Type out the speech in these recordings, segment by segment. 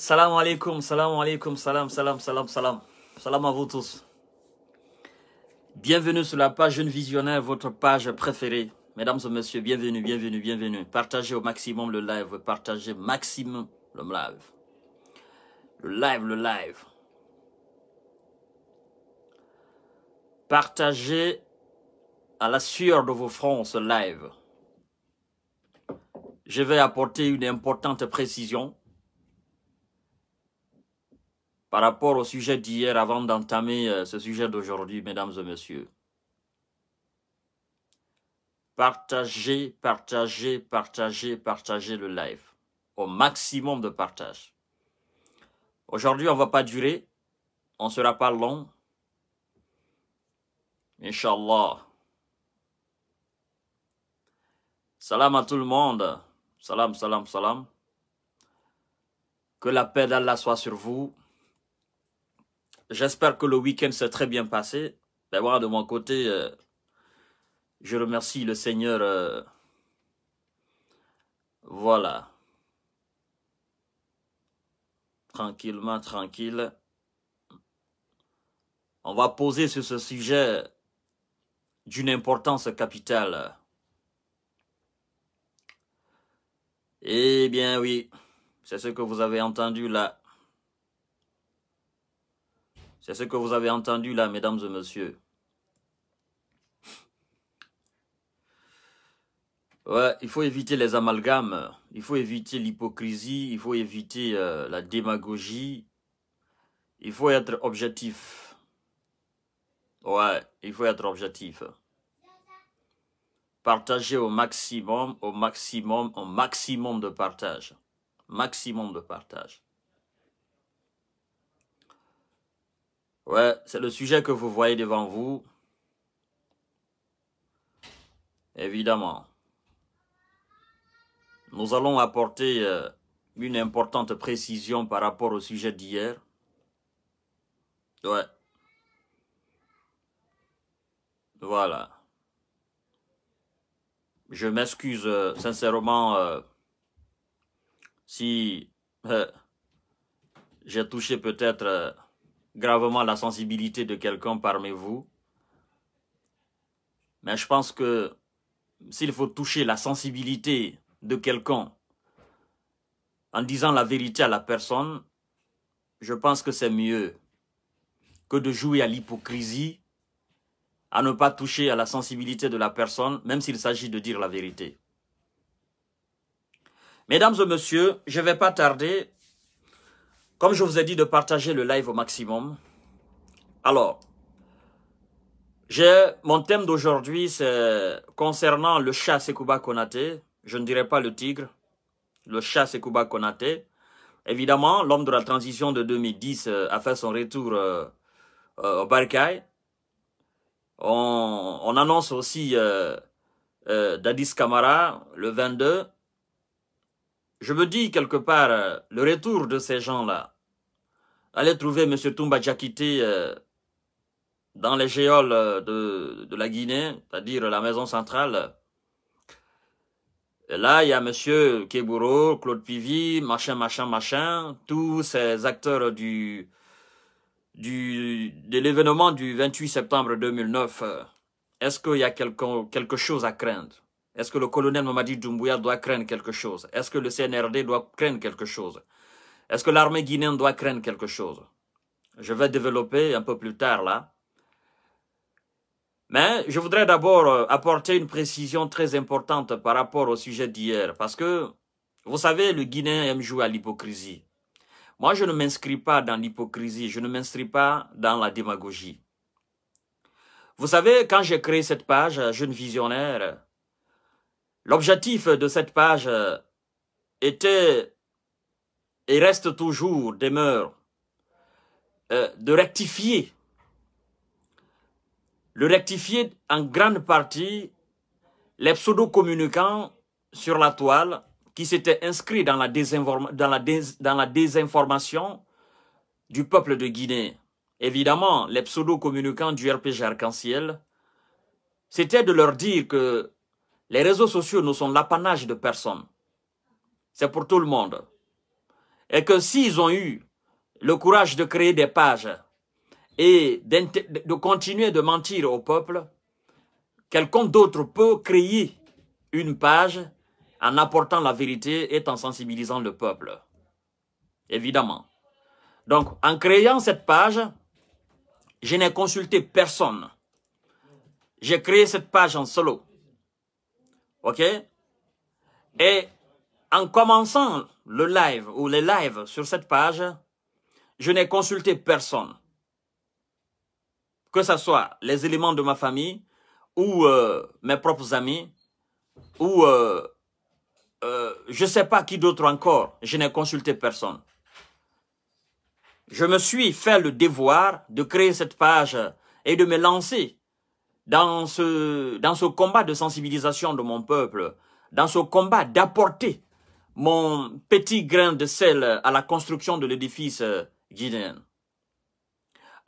Salam alaikum, salam alaikum, salam, salam, salam, salam. Salam à vous tous. Bienvenue sur la page Jeune Visionnaire, votre page préférée. Mesdames et messieurs, bienvenue, bienvenue, bienvenue. Partagez au maximum le live, partagez maximum le live. Le live, le live. Partagez à la sueur de vos fronts ce live. Je vais apporter une importante précision par rapport au sujet d'hier avant d'entamer euh, ce sujet d'aujourd'hui, mesdames et messieurs. Partagez, partagez, partagez, partagez le live. Au maximum de partage. Aujourd'hui, on ne va pas durer. On ne sera pas long. Inch'Allah. Salam à tout le monde. Salam, salam, salam. Que la paix d'Allah soit sur vous. J'espère que le week-end s'est très bien passé. Ben de mon côté, euh, je remercie le Seigneur. Euh, voilà. Tranquillement, tranquille. On va poser sur ce sujet d'une importance capitale. Eh bien oui, c'est ce que vous avez entendu là. C'est ce que vous avez entendu là, mesdames et messieurs. Ouais, il faut éviter les amalgames, il faut éviter l'hypocrisie, il faut éviter euh, la démagogie, il faut être objectif. Ouais, il faut être objectif. Partager au maximum, au maximum, au maximum de partage. Maximum de partage. Ouais, c'est le sujet que vous voyez devant vous. Évidemment. Nous allons apporter euh, une importante précision par rapport au sujet d'hier. Ouais. Voilà. Je m'excuse euh, sincèrement euh, si j'ai touché peut-être gravement la sensibilité de quelqu'un parmi vous. Mais je pense que s'il faut toucher la sensibilité de quelqu'un en disant la vérité à la personne, je pense que c'est mieux que de jouer à l'hypocrisie, à ne pas toucher à la sensibilité de la personne, même s'il s'agit de dire la vérité. Mesdames et messieurs, je ne vais pas tarder comme je vous ai dit de partager le live au maximum. Alors, mon thème d'aujourd'hui, c'est concernant le chat Sekouba Konaté. Je ne dirais pas le tigre, le chat Sekouba Konaté. Évidemment, l'homme de la transition de 2010 euh, a fait son retour euh, euh, au Barkaï. On, annonce aussi Dadis Kamara, le 22. Je me dis quelque part, le retour de ces gens-là, Allez trouver M. Toumba Djakité euh, dans les géoles euh, de, la Guinée, c'est-à-dire la maison centrale. Et là, il y a M. Keburo, Claude Pivi, machin, machin, machin, tous ces acteurs du, du, de l'événement du 28 septembre 2009. Est-ce qu'il y a quelque, quelque chose à craindre Est-ce que le colonel Mamadi Doumbouya doit craindre quelque chose Est-ce que le CNRD doit craindre quelque chose est-ce que l'armée guinéenne doit craindre quelque chose Je vais développer un peu plus tard là. Mais je voudrais d'abord euh, apporter une précision très importante par rapport au sujet d'hier. Parce que, vous savez, le Guinéen aime jouer à l'hypocrisie. Moi, je ne m'inscris pas dans l'hypocrisie, je ne m'inscris pas dans la démagogie. Vous savez, quand j'ai créé cette page, euh, Jeune Visionnaire, euh, l'objectif de cette page était il reste toujours demeure, de rectifier. Le rectifier en grande partie les pseudo-communicants sur la toile qui s'étaient inscrits dans la, désinformation du peuple de Guinée. Évidemment, les pseudo-communicants du RPG Arc-en-Ciel, c'était de leur dire que les réseaux sociaux ne sont l'apanage de personne. C'est pour tout le monde et que s'ils ont eu le courage de créer des pages et de continuer de mentir au peuple, quelqu'un d'autre peut créer une page en apportant la vérité et en sensibilisant le peuple. Évidemment. Donc, en créant cette page, je n'ai consulté personne. J'ai créé cette page en solo. OK Et en commençant le live ou les lives sur cette page, je n'ai consulté personne. Que ce soit les éléments de ma famille ou euh, mes propres amis ou euh, euh, je ne sais pas qui d'autre encore. Je n'ai consulté personne. Je me suis fait le devoir de créer cette page et de me lancer dans ce, dans ce combat de sensibilisation de mon peuple, dans ce combat d'apporter mon petit grain de sel à la construction de l'édifice euh, guidéen.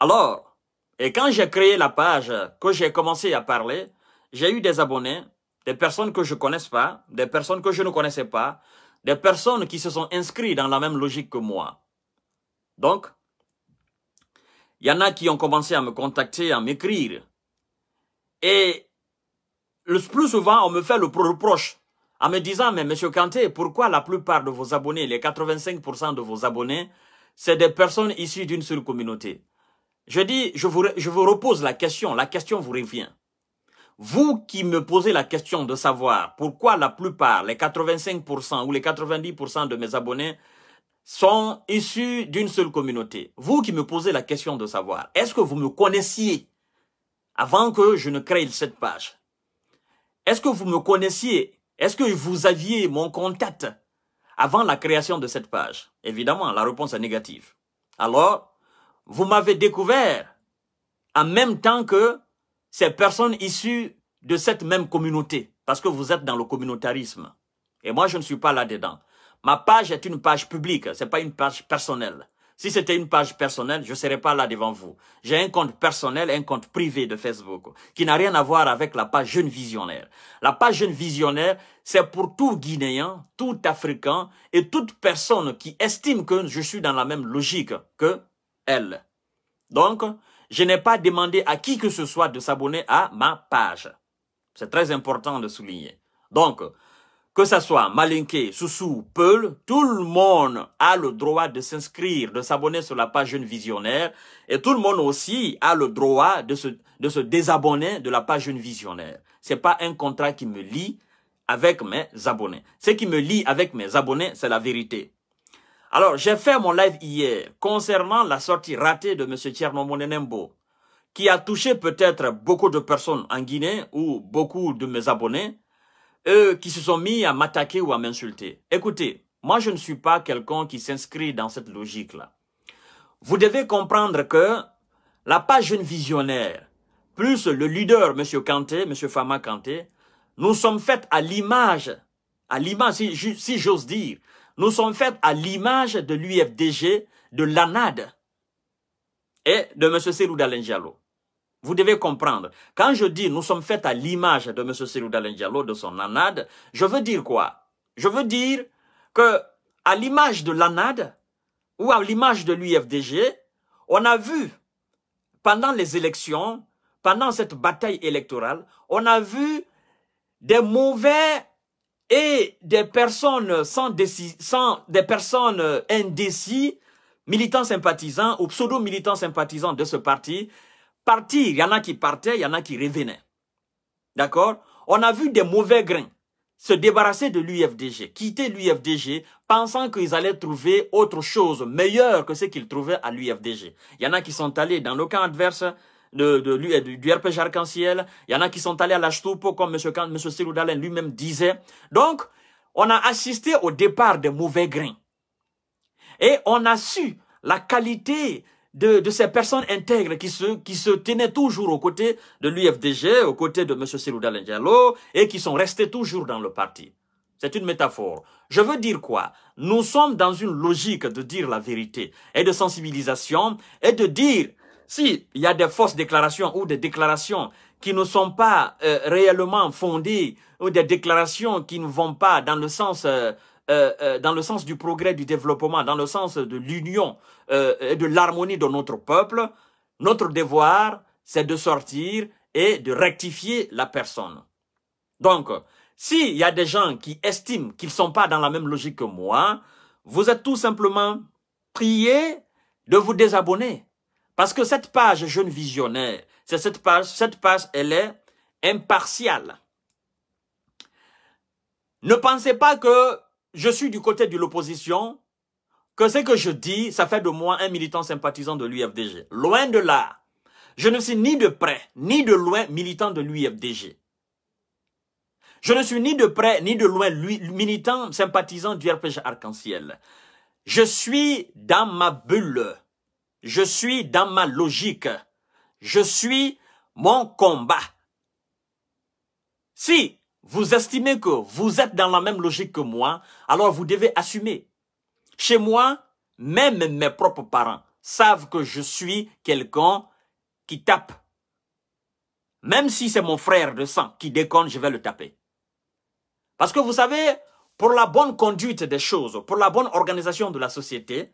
Alors, et quand j'ai créé la page, que j'ai commencé à parler, j'ai eu des abonnés, des personnes que je ne connaissais pas, des personnes que je ne connaissais pas, des personnes qui se sont inscrites dans la même logique que moi. Donc, il y en a qui ont commencé à me contacter, à m'écrire. Et le plus souvent, on me fait le reproche en me disant, mais Monsieur Kanté, pourquoi la plupart de vos abonnés, les 85% de vos abonnés, c'est des personnes issues d'une seule communauté Je dis, je vous, je vous repose la question, la question vous revient. Vous qui me posez la question de savoir pourquoi la plupart, les 85% ou les 90% de mes abonnés sont issus d'une seule communauté, vous qui me posez la question de savoir, est-ce que vous me connaissiez avant que je ne crée cette page Est-ce que vous me connaissiez est-ce que vous aviez mon contact avant la création de cette page Évidemment, la réponse est négative. Alors, vous m'avez découvert en même temps que ces personnes issues de cette même communauté, parce que vous êtes dans le communautarisme. Et moi, je ne suis pas là-dedans. Ma page est une page publique, c'est pas une page personnelle. Si c'était une page personnelle, je ne serais pas là devant vous. J'ai un compte personnel, un compte privé de Facebook, qui n'a rien à voir avec la page Jeune Visionnaire. La page Jeune Visionnaire, c'est pour tout Guinéen, tout Africain et toute personne qui estime que je suis dans la même logique que elle. Donc, je n'ai pas demandé à qui que ce soit de s'abonner à ma page. C'est très important de souligner. Donc, que ce soit Malinke, Soussou, Peul, tout le monde a le droit de s'inscrire, de s'abonner sur la page Jeune Visionnaire. Et tout le monde aussi a le droit de se, de se désabonner de la page Jeune Visionnaire. C'est pas un contrat qui me lie avec mes abonnés. Ce qui me lie avec mes abonnés, c'est la vérité. Alors, j'ai fait mon live hier concernant la sortie ratée de M. Tierno Monenembo, qui a touché peut-être beaucoup de personnes en Guinée ou beaucoup de mes abonnés, qui se sont mis à m'attaquer ou à m'insulter. Écoutez, moi je ne suis pas quelqu'un qui s'inscrit dans cette logique-là. Vous devez comprendre que la page jeune visionnaire, plus le leader, M. Kanté, M. Fama Kanté, nous sommes faits à l'image, à l'image, si, j'ose dire, nous sommes faits à l'image de l'UFDG, de l'ANAD et de M. Serou vous devez comprendre. Quand je dis nous sommes faits à l'image de M. Cyril Ndiallo, de son anade, je veux dire quoi Je veux dire que à l'image de l'anade ou à l'image de l'UFDG, on a vu pendant les élections, pendant cette bataille électorale, on a vu des mauvais et des personnes sans, sans des personnes indécis, militants sympathisants ou pseudo-militants sympathisants de ce parti partir, il y en a qui partaient, il y en a qui revenaient. D'accord On a vu des mauvais grains se débarrasser de l'UFDG, quitter l'UFDG, pensant qu'ils allaient trouver autre chose meilleure que ce qu'ils trouvaient à l'UFDG. Il y en a qui sont allés dans le camp adverse de, du RPG Arc-en-Ciel, il y en a qui sont allés à la Stoupo, comme M. M. lui-même disait. Donc, on a assisté au départ des mauvais grains. Et on a su la qualité de, ces personnes intègres qui se, qui se tenaient toujours aux côtés de l'UFDG, aux côtés de M. Cyril et qui sont restés toujours dans le parti. C'est une métaphore. Je veux dire quoi Nous sommes dans une logique de dire la vérité et de sensibilisation et de dire s'il y a des fausses déclarations ou des déclarations qui ne sont pas euh, réellement fondées ou des déclarations qui ne vont pas dans le sens euh, euh, euh, dans le sens du progrès, du développement, dans le sens de l'union euh, et de l'harmonie de notre peuple, notre devoir, c'est de sortir et de rectifier la personne. Donc, s'il y a des gens qui estiment qu'ils ne sont pas dans la même logique que moi, vous êtes tout simplement prié de vous désabonner. Parce que cette page Jeune Visionnaire, c'est cette page, cette page, elle est impartiale. Ne pensez pas que je suis du côté de l'opposition, que ce que je dis, ça fait de moi un militant sympathisant de l'UFDG. Loin de là. Je ne suis ni de près, ni de loin militant de l'UFDG. Je ne suis ni de près, ni de loin militant sympathisant du RPG Arc-en-Ciel. Je suis dans ma bulle. Je suis dans ma logique. Je suis mon combat. Si vous estimez que vous êtes dans la même logique que moi, alors vous devez assumer. Chez moi, même mes propres parents savent que je suis quelqu'un qui tape. Même si c'est mon frère de sang qui déconne, je vais le taper. Parce que vous savez, pour la bonne conduite des choses, pour la bonne organisation de la société,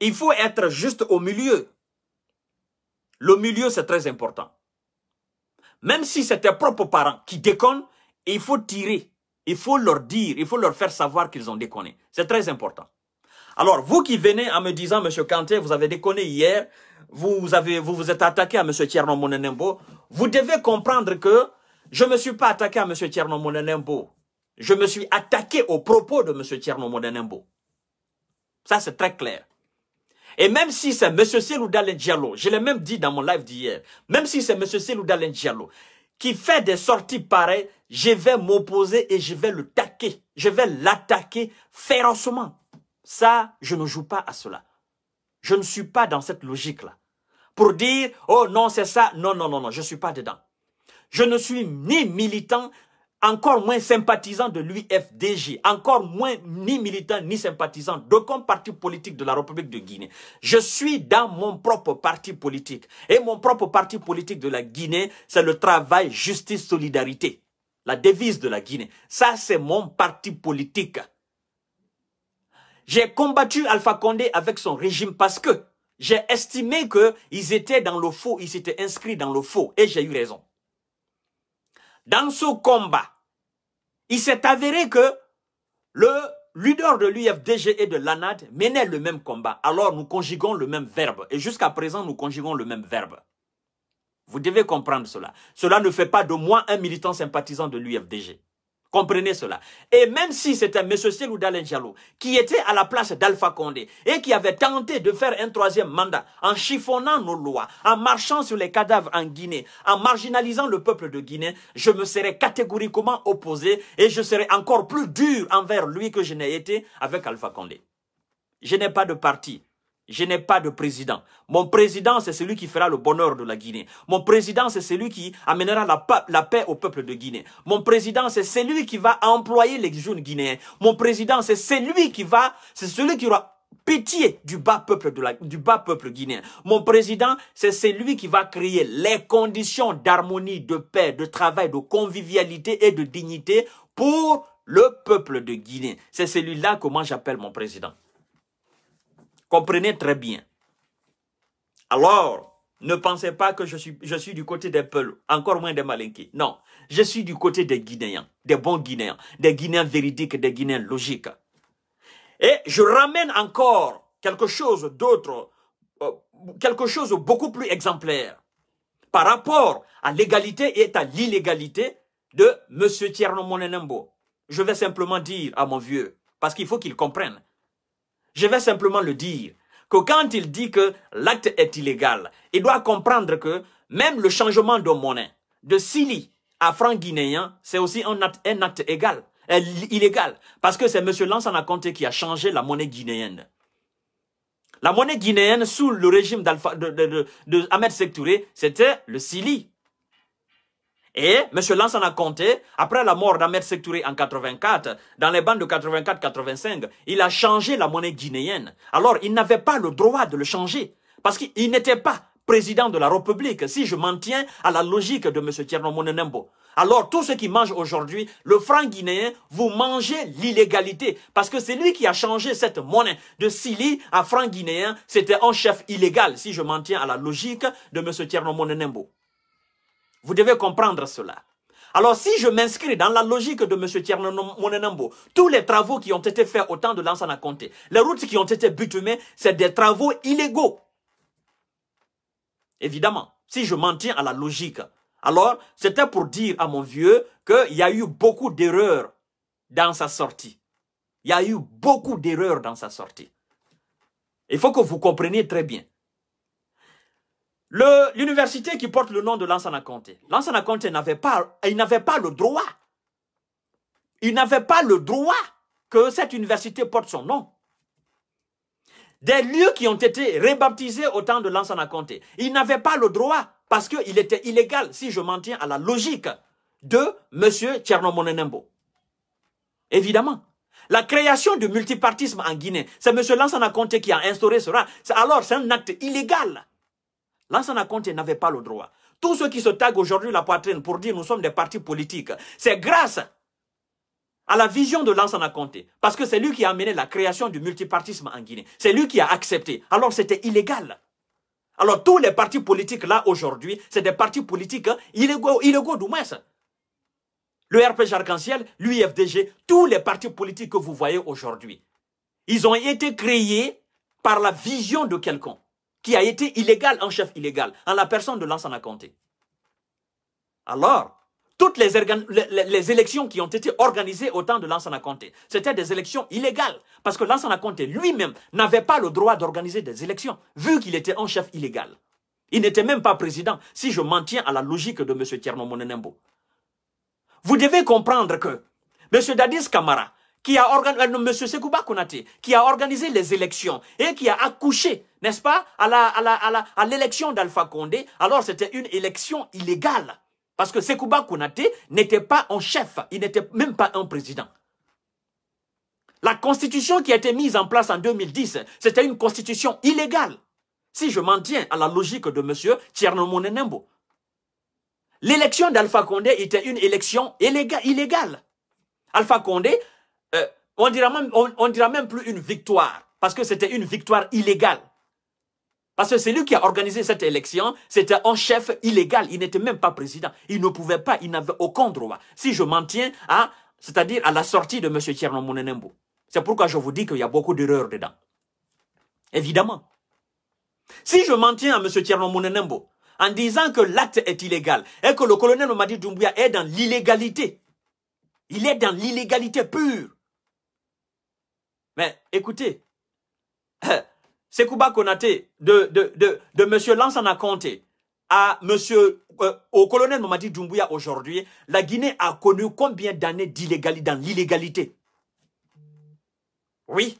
il faut être juste au milieu. Le milieu, c'est très important. Même si c'est tes propres parents qui déconnent, et il faut tirer, il faut leur dire, il faut leur faire savoir qu'ils ont déconné. C'est très important. Alors, vous qui venez en me disant, Monsieur Kanté, vous avez déconné hier, vous avez, vous, vous êtes attaqué à Monsieur Tierno Monenembo, vous devez comprendre que je ne me suis pas attaqué à M. Tierno Monenembo. Je me suis attaqué aux propos de Monsieur Tierno Monenembo. Ça, c'est très clair. Et même si c'est Monsieur Selou Diallo, je l'ai même dit dans mon live d'hier, même si c'est Monsieur Dalen Diallo, qui fait des sorties pareilles, je vais m'opposer et je vais le taquer. Je vais l'attaquer férocement. Ça, je ne joue pas à cela. Je ne suis pas dans cette logique-là. Pour dire, oh non, c'est ça, non, non, non, non, je ne suis pas dedans. Je ne suis ni militant, encore moins sympathisant de l'UFDG, encore moins ni militant ni sympathisant d'aucun parti politique de la République de Guinée. Je suis dans mon propre parti politique. Et mon propre parti politique de la Guinée, c'est le travail, justice, solidarité. La devise de la Guinée. Ça, c'est mon parti politique. J'ai combattu Alpha Condé avec son régime parce que j'ai estimé qu'ils étaient dans le faux, ils s'étaient inscrits dans le faux. Et j'ai eu raison dans ce combat, il s'est avéré que le leader de l'UFDG et de l'ANAD menait le même combat. Alors nous conjuguons le même verbe. Et jusqu'à présent, nous conjuguons le même verbe. Vous devez comprendre cela. Cela ne fait pas de moi un militant sympathisant de l'UFDG. Comprenez cela. Et même si c'était M. Selou Dalen qui était à la place d'Alpha Condé et qui avait tenté de faire un troisième mandat en chiffonnant nos lois, en marchant sur les cadavres en Guinée, en marginalisant le peuple de Guinée, je me serais catégoriquement opposé et je serais encore plus dur envers lui que je n'ai été avec Alpha Condé. Je n'ai pas de parti. Je n'ai pas de président. Mon président, c'est celui qui fera le bonheur de la Guinée. Mon président, c'est celui qui amènera la, paix au peuple de Guinée. Mon président, c'est celui qui va employer les jeunes guinéens. Mon président, c'est celui qui va, c'est celui qui aura pitié du bas peuple de la, du bas peuple guinéen. Mon président, c'est celui qui va créer les conditions d'harmonie, de paix, de travail, de convivialité et de dignité pour le peuple de Guinée. C'est celui-là comment j'appelle mon président. Comprenez très bien. Alors, ne pensez pas que je suis, je suis du côté des peuples, encore moins des Malinqués. Non, je suis du côté des Guinéens, des bons Guinéens, des Guinéens véridiques, des Guinéens logiques. Et je ramène encore quelque chose d'autre, euh, quelque chose de beaucoup plus exemplaire par rapport à l'égalité et à l'illégalité de M. Tierno Monenembo. Je vais simplement dire à mon vieux, parce qu'il faut qu'il comprenne, je vais simplement le dire, que quand il dit que l'acte est illégal, il doit comprendre que même le changement de monnaie de Sili à franc guinéen, c'est aussi un acte, égal, euh, illégal. Parce que c'est M. Lansana Conté qui a changé la monnaie guinéenne. La monnaie guinéenne sous le régime d'Ahmed de, Sektouré, c'était le Sili. Et M. Lansana en a compté, après la mort d'Ahmed Sektouré en 84, dans les bandes de 84-85, il a changé la monnaie guinéenne. Alors, il n'avait pas le droit de le changer, parce qu'il n'était pas président de la République, si je m'en tiens à la logique de M. Tierno Monenembo. Alors, tout ce qui mange aujourd'hui, le franc guinéen, vous mangez l'illégalité. Parce que c'est lui qui a changé cette monnaie de Sili à franc guinéen. C'était un chef illégal, si je m'en tiens à la logique de M. Tierno vous devez comprendre cela. Alors si je m'inscris dans la logique de M. Tierno tous les travaux qui ont été faits au temps de Lansana Conté, les routes qui ont été butumées, c'est des travaux illégaux. Évidemment, si je m'en tiens à la logique. Alors, c'était pour dire à mon vieux qu'il y a eu beaucoup d'erreurs dans sa sortie. Il y a eu beaucoup d'erreurs dans sa sortie. Il faut que vous compreniez très bien l'université qui porte le nom de Lansana Conté, Lansana Conté n'avait pas, pas le droit. Il n'avait pas le droit que cette université porte son nom. Des lieux qui ont été rébaptisés au temps de Lansana Conté, il n'avait pas le droit parce qu'il était illégal, si je m'en tiens à la logique de M. Tchernomonenembo. Évidemment. La création du multipartisme en Guinée, c'est M. Lansana Conté qui a instauré cela. Alors, c'est un acte illégal. Lansana Conté n'avait pas le droit. Tous ceux qui se taguent aujourd'hui la poitrine pour dire nous sommes des partis politiques, c'est grâce à la vision de Lansana Conté. Parce que c'est lui qui a amené la création du multipartisme en Guinée. C'est lui qui a accepté. Alors c'était illégal. Alors tous les partis politiques là aujourd'hui, c'est des partis politiques illégaux, illégaux d'où Le RPJ Arc-en-Ciel, l'UFDG, tous les partis politiques que vous voyez aujourd'hui, ils ont été créés par la vision de quelqu'un qui a été illégal, en chef illégal, en la personne de Lansana Conté. Alors, toutes les, les, élections qui ont été organisées au temps de Lansana Conté, c'était des élections illégales. Parce que Lansana Conté lui-même n'avait pas le droit d'organiser des élections, vu qu'il était un chef illégal. Il n'était même pas président, si je m'en tiens à la logique de M. Tierno Monenembo. Vous devez comprendre que M. Dadis Kamara, qui a organisé, euh, M. Sekouba Konate, qui a organisé les élections et qui a accouché n'est-ce pas À l'élection la, à d'Alpha Condé, alors c'était une élection illégale. Parce que Sekouba Konaté n'était pas un chef, il n'était même pas un président. La constitution qui a été mise en place en 2010, c'était une constitution illégale. Si je m'en tiens à la logique de M. Tchernomonenembo. L'élection d'Alpha Condé était une élection illégale. Alpha Condé, euh, on dira on dira même plus une victoire, parce que c'était une victoire illégale. Parce que celui qui a organisé cette élection, c'était un chef illégal. Il n'était même pas président. Il ne pouvait pas, il n'avait aucun droit. Si je m'en tiens à, c'est-à-dire à la sortie de M. Mounenembo, C'est pourquoi je vous dis qu'il y a beaucoup d'erreurs dedans. Évidemment. Si je m'en tiens à M. Mounenembo, en disant que l'acte est illégal et que le colonel Mamadi Doumbouya est dans l'illégalité, il est dans l'illégalité pure. Mais écoutez, Sekouba Konaté, de, de, de, de M. Lansana Conté à monsieur, euh, au colonel Mamadi Doumbouya aujourd'hui, la Guinée a connu combien d'années d'illégalité dans l'illégalité Oui,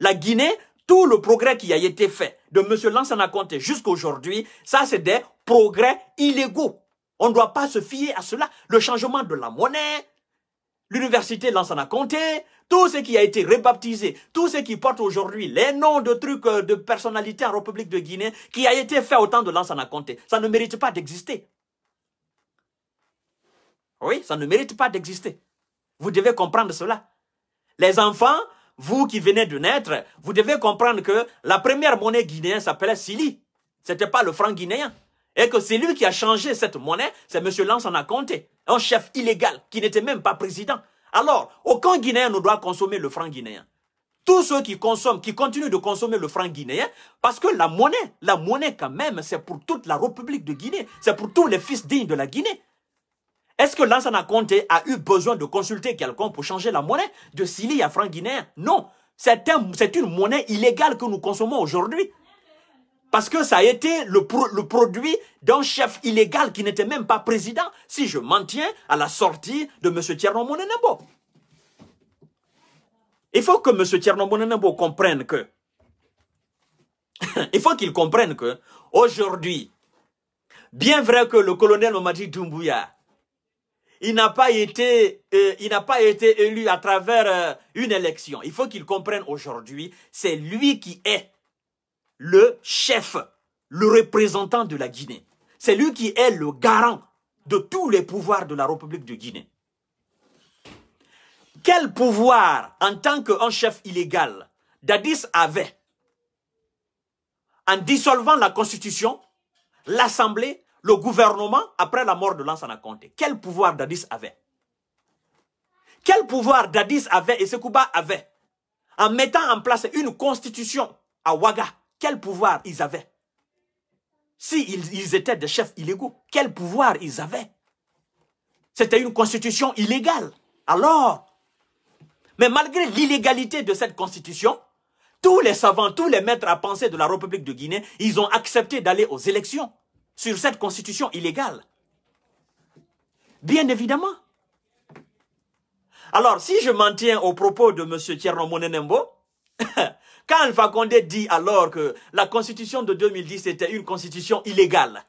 la Guinée, tout le progrès qui a été fait de M. Lansana Conté jusqu'à aujourd'hui, ça c'est des progrès illégaux. On ne doit pas se fier à cela. Le changement de la monnaie, l'université Lansana Conté, tout ce qui a été rebaptisé, tout ce qui porte aujourd'hui les noms de trucs, euh, de personnalités en République de Guinée, qui a été fait au temps de Lansana Conté, ça ne mérite pas d'exister. Oui, ça ne mérite pas d'exister. Vous devez comprendre cela. Les enfants, vous qui venez de naître, vous devez comprendre que la première monnaie guinéenne s'appelait Sili. C'était pas le franc guinéen. Et que c'est lui qui a changé cette monnaie, c'est M. Lansana Conté, un chef illégal qui n'était même pas président. Alors, aucun Guinéen ne doit consommer le franc guinéen. Tous ceux qui consomment, qui continuent de consommer le franc guinéen, parce que la monnaie, la monnaie quand même, c'est pour toute la République de Guinée, c'est pour tous les fils dignes de la Guinée. Est-ce que Lansana Conté a eu besoin de consulter quelqu'un pour changer la monnaie de Sili à franc guinéen Non, c'est une monnaie illégale que nous consommons aujourd'hui. Parce que ça a été le, produit d'un chef illégal qui n'était même pas président, si je m'en tiens à la sortie de M. Tierno Monenembo. Il faut que M. Tierno Monenembo comprenne que... il faut qu'il comprenne que, aujourd'hui, bien vrai que le colonel Mamadi Doumbouya, il n'a pas été euh, n'a pas été élu à travers euh, une élection. Il faut qu'il comprenne aujourd'hui, c'est lui qui est le chef, le représentant de la Guinée. C'est lui qui est le garant de tous les pouvoirs de la République de Guinée. Quel pouvoir, en tant qu'un chef illégal, Dadis avait en dissolvant la Constitution, l'Assemblée, le gouvernement après la mort de Lansana Conté Quel pouvoir Dadis avait Quel pouvoir Dadis avait et Sekouba avait en mettant en place une constitution à Ouaga quel pouvoir ils avaient S'ils si ils étaient des chefs illégaux, quel pouvoir ils avaient C'était une constitution illégale. Alors, mais malgré l'illégalité de cette constitution, tous les savants, tous les maîtres à penser de la République de Guinée, ils ont accepté d'aller aux élections sur cette constitution illégale. Bien évidemment. Alors, si je m'en tiens aux propos de M. Thierry Monenembo, Quand Condé dit alors que la constitution de 2010 était une constitution illégale,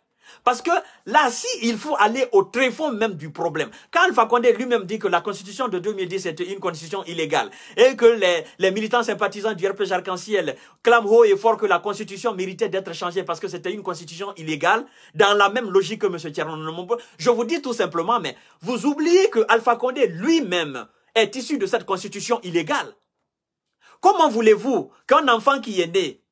parce que là, si il faut aller au tréfonds même du problème. Quand Condé lui-même dit que la constitution de 2010 était une constitution illégale et que les, militants sympathisants du RPG Arc-en-Ciel clament haut et fort que la constitution méritait d'être changée parce que c'était une constitution illégale, dans la même logique que M. Tchernombo, je vous dis tout simplement, mais vous oubliez que Alpha Condé lui-même est issu de cette constitution illégale. Comment voulez-vous qu'un enfant qui est né,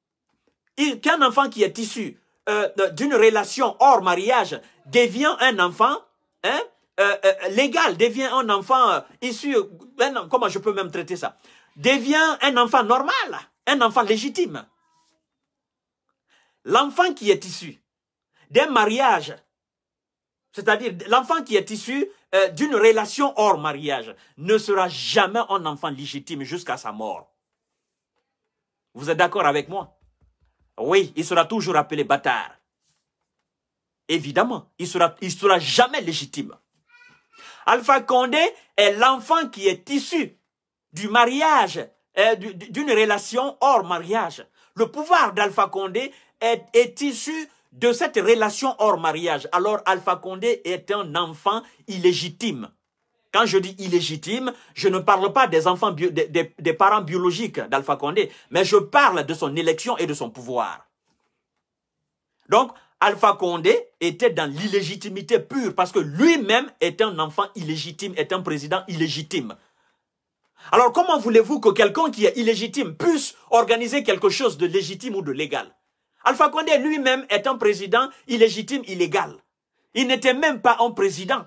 qu'un enfant qui est issu euh, d'une relation hors mariage devient un enfant hein, euh, euh, légal, devient un enfant issu, ben, comment je peux même traiter ça, devient un enfant normal, un enfant légitime. L'enfant qui est issu d'un mariage, c'est-à-dire l'enfant qui est issu d'une relation hors mariage, ne sera jamais un enfant légitime jusqu'à sa mort. Vous êtes d'accord avec moi Oui, il sera toujours appelé bâtard. Évidemment, il ne sera, il sera jamais légitime. Alpha Condé est l'enfant qui est issu du mariage, euh, d'une relation hors mariage. Le pouvoir d'Alpha Condé est, est issu de cette relation hors mariage. Alors Alpha Condé est un enfant illégitime. Quand je dis illégitime, je ne parle pas des enfants des, parents biologiques d'Alpha Condé, mais je parle de son élection et de son pouvoir. Donc, Alpha Condé était dans l'illégitimité pure parce que lui-même est un enfant illégitime, est un président illégitime. Alors comment voulez-vous que quelqu'un qui est illégitime puisse organiser quelque chose de légitime ou de légal Alpha Condé lui-même est un président illégitime, illégal. Il n'était même pas un président.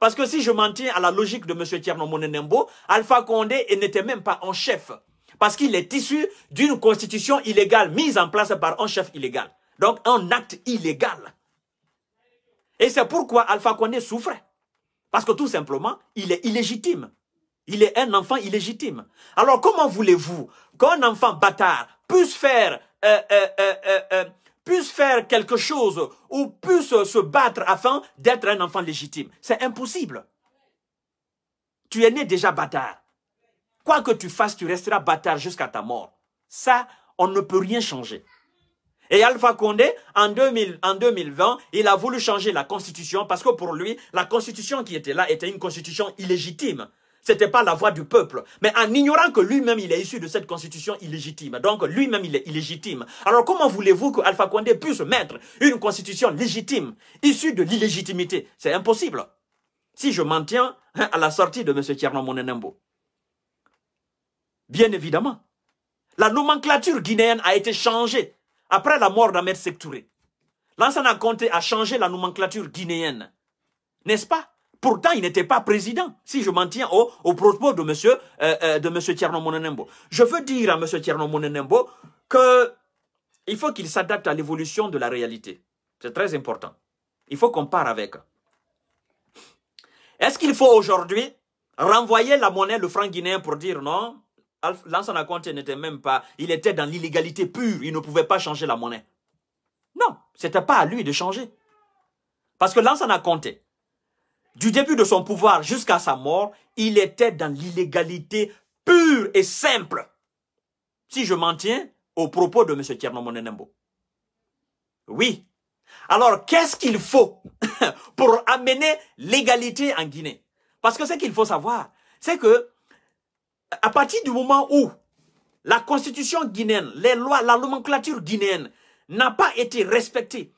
Parce que si je m'en tiens à la logique de M. Tchernomonenembo, Alpha Condé n'était même pas un chef. Parce qu'il est issu d'une constitution illégale mise en place par un chef illégal. Donc un acte illégal. Et c'est pourquoi Alpha Condé souffrait. Parce que tout simplement, il est illégitime. Il est un enfant illégitime. Alors comment voulez-vous qu'un enfant bâtard puisse faire euh, euh, euh, puisse faire quelque chose ou puisse se battre afin d'être un enfant légitime. C'est impossible. Tu es né déjà bâtard. Quoi que tu fasses, tu resteras bâtard jusqu'à ta mort. Ça, on ne peut rien changer. Et Alpha Condé, en, 2000, en 2020, il a voulu changer la constitution parce que pour lui, la constitution qui était là était une constitution illégitime c'était pas la voix du peuple. Mais en ignorant que lui-même, il est issu de cette constitution illégitime. Donc, lui-même, il est illégitime. Alors, comment voulez-vous que Alpha Condé puisse mettre une constitution légitime, issue de l'illégitimité? C'est impossible. Si je m'en tiens hein, à la sortie de M. Monenembo. Bien évidemment. La nomenclature guinéenne a été changée après la mort d'Ahmed Sektouré. L'ancien compté a changé la nomenclature guinéenne. N'est-ce pas Pourtant, il n'était pas président, si je m'en tiens au, propos de monsieur, euh, euh Je veux dire à M. Tierno que il faut qu'il s'adapte à l'évolution de la réalité. C'est très important. Il faut qu'on part avec. Est-ce qu'il faut aujourd'hui renvoyer la monnaie, le franc guinéen, pour dire non Lansana Conte n'était même pas, il était dans l'illégalité pure, il ne pouvait pas changer la monnaie. Non, c'était pas à lui de changer. Parce que a compté. Du début de son pouvoir jusqu'à sa mort, il était dans l'illégalité pure et simple. Si je m'en tiens aux propos de M. Monenembo. Oui. Alors, qu'est-ce qu'il faut pour amener l'égalité en Guinée Parce que ce qu'il faut savoir, c'est que à partir du moment où la constitution guinéenne, les lois, la nomenclature guinéenne n'a pas été respectée,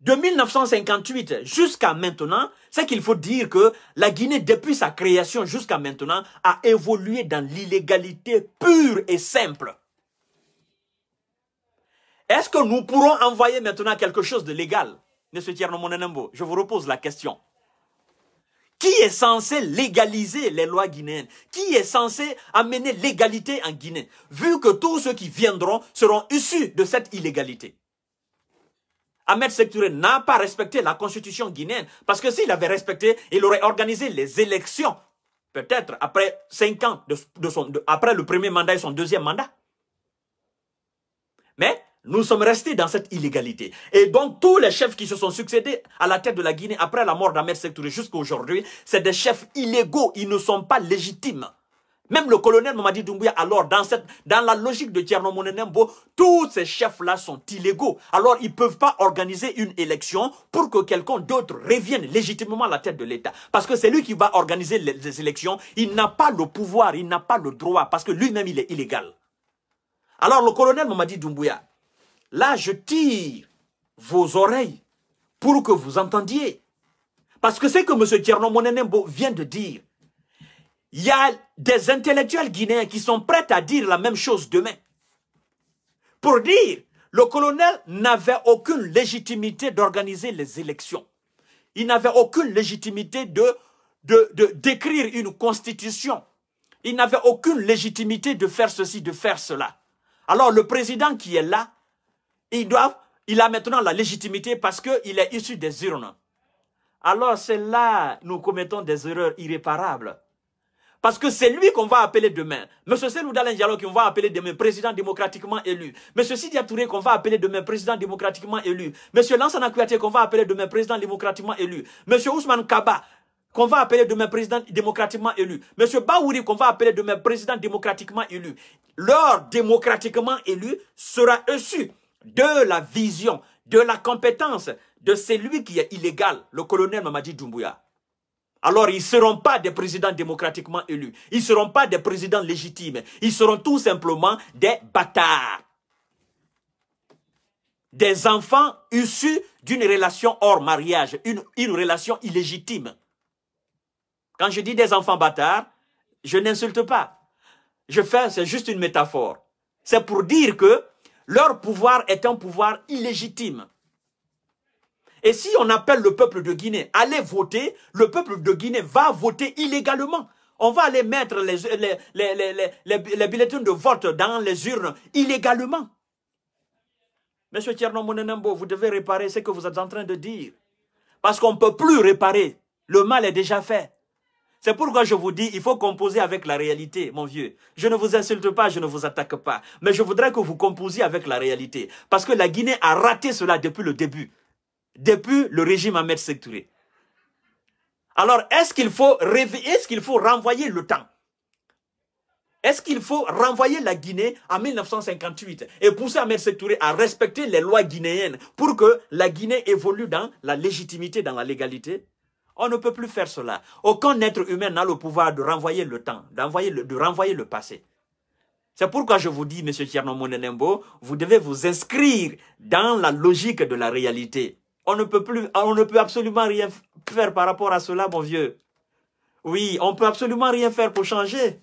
de 1958 jusqu'à maintenant, c'est qu'il faut dire que la Guinée, depuis sa création jusqu'à maintenant, a évolué dans l'illégalité pure et simple. Est-ce que nous pourrons envoyer maintenant quelque chose de légal Monsieur Tierno Monenembo, je vous repose la question. Qui est censé légaliser les lois guinéennes Qui est censé amener l'égalité en Guinée Vu que tous ceux qui viendront seront issus de cette illégalité. Ahmed Sektouré n'a pas respecté la constitution guinéenne. Parce que s'il avait respecté, il aurait organisé les élections. Peut-être après cinq ans, de, son, après le premier mandat et son deuxième mandat. Mais nous sommes restés dans cette illégalité. Et donc, tous les chefs qui se sont succédés à la tête de la Guinée après la mort d'Ahmed Sektouré jusqu'à aujourd'hui, c'est des chefs illégaux. Ils ne sont pas légitimes. Même le colonel Mamadi Doumbouya, alors, dans, cette, dans la logique de Monenembo, tous ces chefs-là sont illégaux. Alors, ils ne peuvent pas organiser une élection pour que quelqu'un d'autre revienne légitimement à la tête de l'État. Parce que c'est lui qui va organiser les, élections. Il n'a pas le pouvoir, il n'a pas le droit, parce que lui-même, il est illégal. Alors, le colonel Mamadi Doumbouya, là, je tire vos oreilles pour que vous entendiez. Parce que c'est que M. Monenembo vient de dire, il y a des intellectuels guinéens qui sont prêts à dire la même chose demain. Pour dire, le colonel n'avait aucune légitimité d'organiser les élections. Il n'avait aucune légitimité de d'écrire de, une constitution. Il n'avait aucune légitimité de faire ceci, de faire cela. Alors le président qui est là, il, doit, il a maintenant la légitimité parce qu'il est issu des urnes. Alors c'est là nous commettons des erreurs irréparables. Parce que c'est lui qu'on va appeler demain. Monsieur Selou Diallo qu'on va appeler demain président démocratiquement élu. Monsieur Sidia Touré qu'on va appeler demain président démocratiquement élu. Monsieur Lansana Kouyaté qu'on va appeler demain président démocratiquement élu. Monsieur Ousmane Kaba qu'on va appeler demain président démocratiquement élu. Monsieur Baouri qu'on va appeler demain président démocratiquement élu. Leur démocratiquement élu sera issu de la vision, de la compétence de celui qui est illégal, le colonel Mamadi Doumbouya alors ils ne seront pas des présidents démocratiquement élus. Ils ne seront pas des présidents légitimes. Ils seront tout simplement des bâtards. Des enfants issus d'une relation hors mariage, une, relation illégitime. Quand je dis des enfants bâtards, je n'insulte pas. Je fais, c'est juste une métaphore. C'est pour dire que leur pouvoir est un pouvoir illégitime. Et si on appelle le peuple de Guinée, aller voter, le peuple de Guinée va voter illégalement. On va aller mettre les, les, les, bulletins de vote dans les urnes illégalement. Monsieur Tierno Monenembo, vous devez réparer ce que vous êtes en train de dire. Parce qu'on ne peut plus réparer. Le mal est déjà fait. C'est pourquoi je vous dis, il faut composer avec la réalité, mon vieux. Je ne vous insulte pas, je ne vous attaque pas. Mais je voudrais que vous composiez avec la réalité. Parce que la Guinée a raté cela depuis le début depuis le régime Ahmed Sektouré. Alors, est-ce qu'il faut, est qu'il faut renvoyer le temps Est-ce qu'il faut renvoyer la Guinée en 1958 et pousser Ahmed Sektouré à respecter les lois guinéennes pour que la Guinée évolue dans la légitimité, dans la légalité on ne peut plus faire cela. Aucun être humain n'a le pouvoir de renvoyer le temps, de renvoyer le passé. C'est pourquoi je vous dis, M. Tchernomonenembo, vous devez vous inscrire dans la logique de la réalité. On ne peut plus, on ne peut absolument rien faire par rapport à cela, mon vieux. Oui, on peut absolument rien faire pour changer.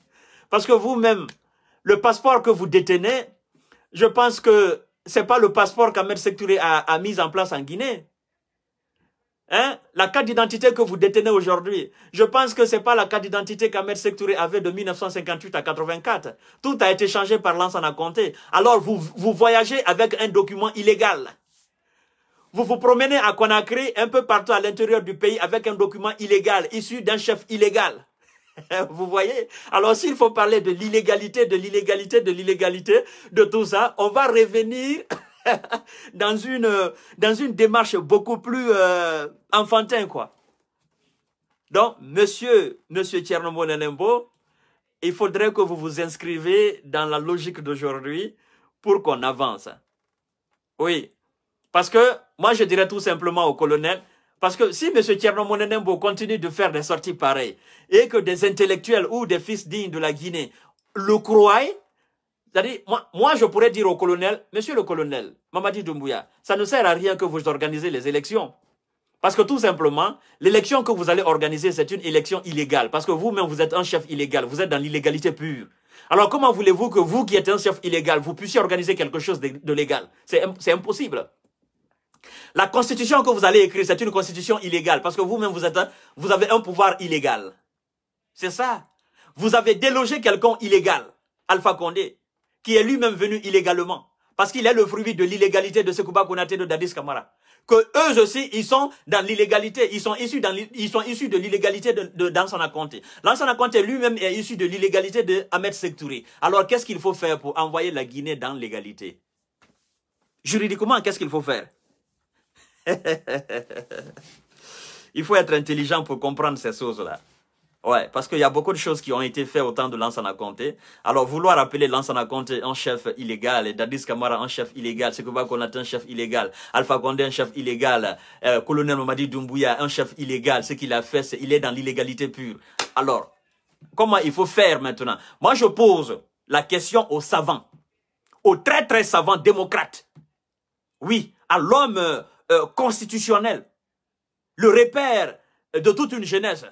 Parce que vous-même, le passeport que vous détenez, je pense que c'est pas le passeport qu'Amer Sektouré a, mis en place en Guinée. Hein? La carte d'identité que vous détenez aujourd'hui, je pense que c'est pas la carte d'identité qu'Amer Sektouré avait de 1958 à 84. Tout a été changé par l'ancien à compter. Alors vous, vous voyagez avec un document illégal. Vous vous promenez à Conakry, un peu partout à l'intérieur du pays, avec un document illégal, issu d'un chef illégal. Vous voyez Alors s'il faut parler de l'illégalité, de l'illégalité, de l'illégalité, de tout ça, on va revenir dans, une, dans une démarche beaucoup plus euh, enfantine, quoi. Donc, monsieur, monsieur Nenembo, il faudrait que vous vous inscrivez dans la logique d'aujourd'hui pour qu'on avance. Oui, parce que moi, je dirais tout simplement au colonel, parce que si M. Tchernomonenembo continue de faire des sorties pareilles, et que des intellectuels ou des fils dignes de la Guinée le croient, c'est-à-dire, moi, je pourrais dire au colonel, Monsieur le colonel, Mamadi Doumbouya, ça ne sert à rien que vous organisez les élections. Parce que tout simplement, l'élection que vous allez organiser, c'est une élection illégale. Parce que vous-même, vous êtes un chef illégal. Vous êtes dans l'illégalité pure. Alors comment voulez-vous que vous, qui êtes un chef illégal, vous puissiez organiser quelque chose de légal C'est impossible. La constitution que vous allez écrire, c'est une constitution illégale parce que vous-même, vous, avez un pouvoir illégal. C'est ça. Vous avez délogé quelqu'un illégal, Alpha Condé, qui est lui-même venu illégalement parce qu'il est le fruit de l'illégalité de Sekouba Konaté de Dadis Kamara. Que eux aussi, ils sont dans l'illégalité. Ils sont issus, de l'illégalité de, de, Conté. lui-même est issu de l'illégalité de Ahmed Sektouri. Alors, qu'est-ce qu'il faut faire pour envoyer la Guinée dans l'égalité Juridiquement, qu'est-ce qu'il faut faire il faut être intelligent pour comprendre ces choses-là. Ouais, parce qu'il y a beaucoup de choses qui ont été faites au temps de Lansana Conté. Alors, vouloir appeler Lansana Conté un chef illégal, et Dadis Kamara un chef illégal, Sekouba Konate un chef illégal, Alpha Condé un chef illégal, euh, Colonel Mamadi Doumbouya un chef illégal, ce qu'il a fait, c'est il est dans l'illégalité pure. Alors, comment il faut faire maintenant Moi, je pose la question aux savants, aux très très savants démocrates. Oui, à l'homme euh, euh, constitutionnel, le repère de toute une jeunesse,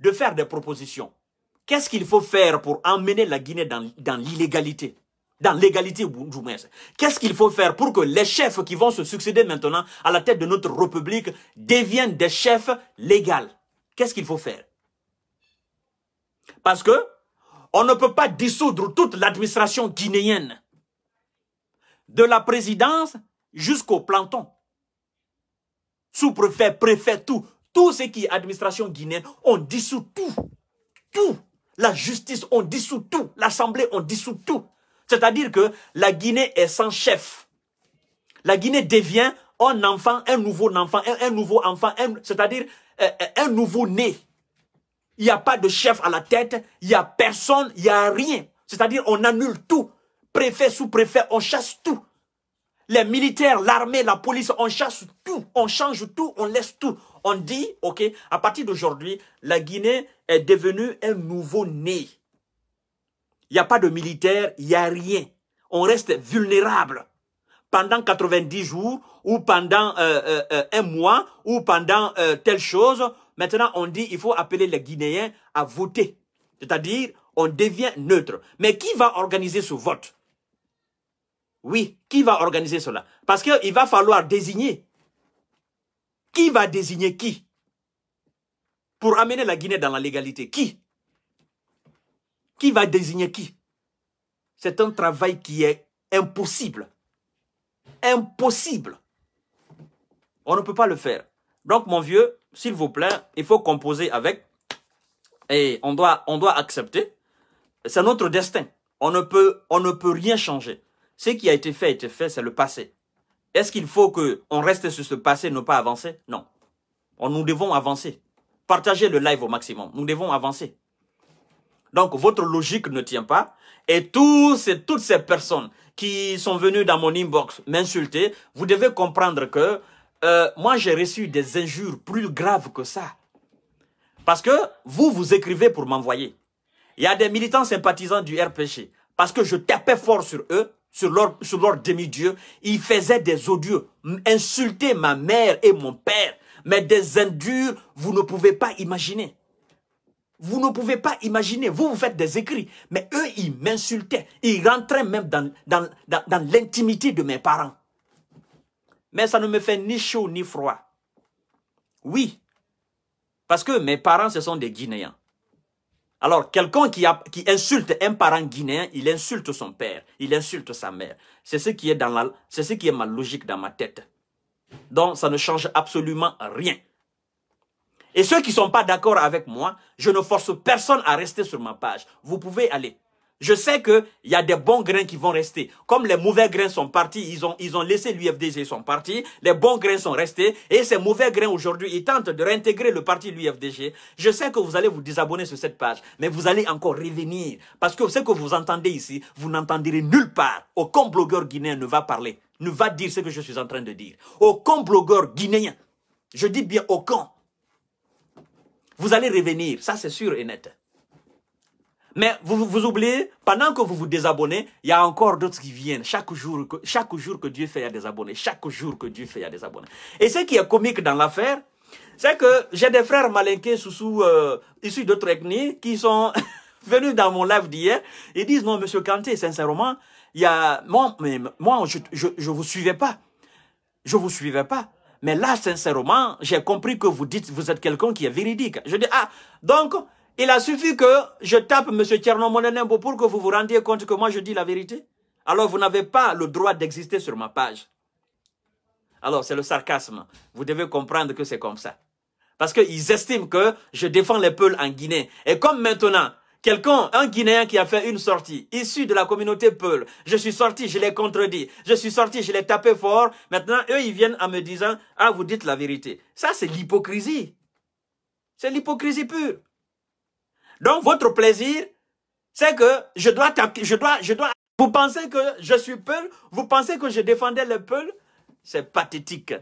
de faire des propositions. Qu'est-ce qu'il faut faire pour emmener la Guinée dans, l'illégalité dans l'égalité Qu'est-ce qu'il faut faire pour que les chefs qui vont se succéder maintenant à la tête de notre République deviennent des chefs légaux Qu'est-ce qu'il faut faire Parce que on ne peut pas dissoudre toute l'administration guinéenne, de la présidence jusqu'au planton. Sous-préfet, préfet, tout. Tout ce qui est administration guinéenne, on dissout tout. Tout. La justice, on dissout tout. L'Assemblée, on dissout tout. C'est-à-dire que la Guinée est sans chef. La Guinée devient un enfant, un nouveau enfant, un, nouveau enfant, c'est-à-dire euh, euh, un nouveau né. Il n'y a pas de chef à la tête, il n'y a personne, il n'y a rien. C'est-à-dire on annule tout. Préfet, sous-préfet, on chasse tout. Les militaires, l'armée, la police, on chasse tout, on change tout, on laisse tout. On dit, ok, à partir d'aujourd'hui, la Guinée est devenue un nouveau né. Il n'y a pas de militaires, il n'y a rien. On reste vulnérable pendant 90 jours ou pendant euh, euh, euh, un mois ou pendant telle chose. Maintenant, on dit il faut appeler les Guinéens à voter. C'est-à-dire, on devient neutre. Mais qui va organiser ce vote oui, qui va organiser cela Parce qu'il va falloir désigner. Qui va désigner qui Pour amener la Guinée dans la légalité, qui Qui va désigner qui C'est un travail qui est impossible. Impossible. On ne peut pas le faire. Donc, mon vieux, s'il vous plaît, il faut composer avec. Et on doit, on doit accepter. C'est notre destin. On ne, peut, on ne peut rien changer. Ce qui a été fait, a été fait, c'est le passé. Est-ce qu'il faut qu'on reste sur ce passé, ne pas avancer Non. Nous devons avancer. Partagez le live au maximum. Nous devons avancer. Donc, votre logique ne tient pas. Et tous ces, toutes ces personnes qui sont venues dans mon inbox m'insulter, vous devez comprendre que euh, moi, j'ai reçu des injures plus graves que ça. Parce que vous, vous écrivez pour m'envoyer. Il y a des militants sympathisants du RPG. Parce que je tapais fort sur eux, sur leur, demi-dieu. Ils faisaient des odieux, insultaient ma mère et mon père. Mais des indures, vous ne pouvez pas imaginer. Vous ne pouvez pas imaginer. Vous, vous faites des écrits. Mais eux, ils m'insultaient. Ils rentraient même dans, dans l'intimité de mes parents. Mais ça ne me fait ni chaud ni froid. Oui. Parce que mes parents, ce sont des Guinéens. Alors, quelqu'un qui, insulte un parent guinéen, il insulte son père, il insulte sa mère. C'est ce qui est dans la, c'est ce qui est ma logique dans ma tête. Donc, ça ne change absolument rien. Et ceux qui ne sont pas d'accord avec moi, je ne force personne à rester sur ma page. Vous pouvez aller je sais qu'il y a des bons grains qui vont rester. Comme les mauvais grains sont partis, ils ont, ils ont laissé l'UFDG, ils sont partis. Les bons grains sont restés. Et ces mauvais grains aujourd'hui, ils tentent de réintégrer le parti l'UFDG. Je sais que vous allez vous désabonner sur cette page, mais vous allez encore revenir. Parce que ce que vous entendez ici, vous n'entendrez nulle part. Aucun blogueur guinéen ne va parler, ne va dire ce que je suis en train de dire. Aucun blogueur guinéen, je dis bien aucun. Vous allez revenir, ça c'est sûr et net. Mais vous, vous oubliez, pendant que vous vous désabonnez, il y a encore d'autres qui viennent. Chaque jour, que, chaque jour que Dieu fait, il y a des abonnés. Chaque jour que Dieu fait, il y a des abonnés. Et ce qui est comique dans l'affaire, c'est que j'ai des frères malinqués sous, euh, issus d'autres ethnies qui sont venus dans mon live d'hier. Ils disent, non, monsieur Kanté, sincèrement, il y a, moi, mais, moi je, je, je vous suivais pas. Je vous suivais pas. Mais là, sincèrement, j'ai compris que vous dites, vous êtes quelqu'un qui est véridique. Je dis, ah, donc, il a suffi que je tape M. Tchernomonenembo pour que vous vous rendiez compte que moi je dis la vérité. Alors vous n'avez pas le droit d'exister sur ma page. Alors c'est le sarcasme. Vous devez comprendre que c'est comme ça. Parce qu'ils estiment que je défends les peuls en Guinée. Et comme maintenant, quelqu'un, un Guinéen qui a fait une sortie, issu de la communauté peul, je suis sorti, je l'ai contredit, je suis sorti, je l'ai tapé fort, maintenant eux ils viennent en me disant, ah vous dites la vérité. Ça c'est l'hypocrisie. C'est l'hypocrisie pure. Donc, votre plaisir, c'est que je dois, je dois, je dois, vous pensez que je suis Peul, vous pensez que je défendais le Peul, c'est pathétique.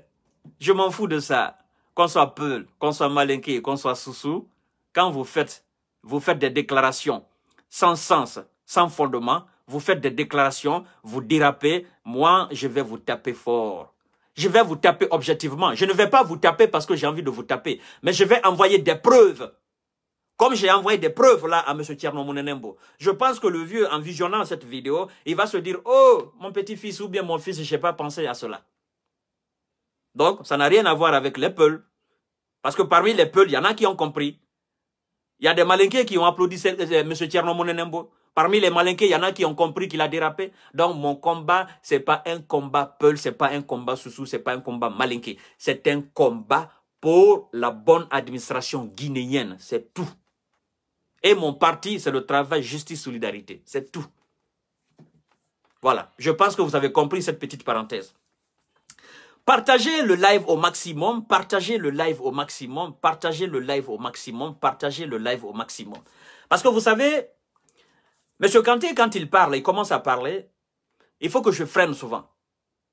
Je m'en fous de ça. Qu'on soit Peul, qu'on soit malinqué, qu'on soit Soussou, quand vous faites, vous faites des déclarations sans sens, sans fondement, vous faites des déclarations, vous dérapez, moi, je vais vous taper fort. Je vais vous taper objectivement. Je ne vais pas vous taper parce que j'ai envie de vous taper, mais je vais envoyer des preuves comme j'ai envoyé des preuves là à M. Tierno Monenembo, je pense que le vieux, en visionnant cette vidéo, il va se dire « Oh, mon petit-fils ou bien mon fils, je n'ai pas pensé à cela. » Donc, ça n'a rien à voir avec les peuls. Parce que parmi les peuls, il y en a qui ont compris. Il y a des malinqués qui ont applaudi euh, M. Tierno Monenembo. Parmi les malinqués, il y en a qui ont compris qu'il a dérapé. Donc, mon combat, ce n'est pas un combat peul, n'est pas un combat soussou, n'est pas un combat malinqué. C'est un combat pour la bonne administration guinéenne. C'est tout. Et mon parti, c'est le travail justice-solidarité. C'est tout. Voilà. Je pense que vous avez compris cette petite parenthèse. Partagez le live au maximum, partagez le live au maximum, partagez le live au maximum, partagez le live au maximum. Parce que vous savez, M. Kanté, quand il parle, il commence à parler, il faut que je freine souvent.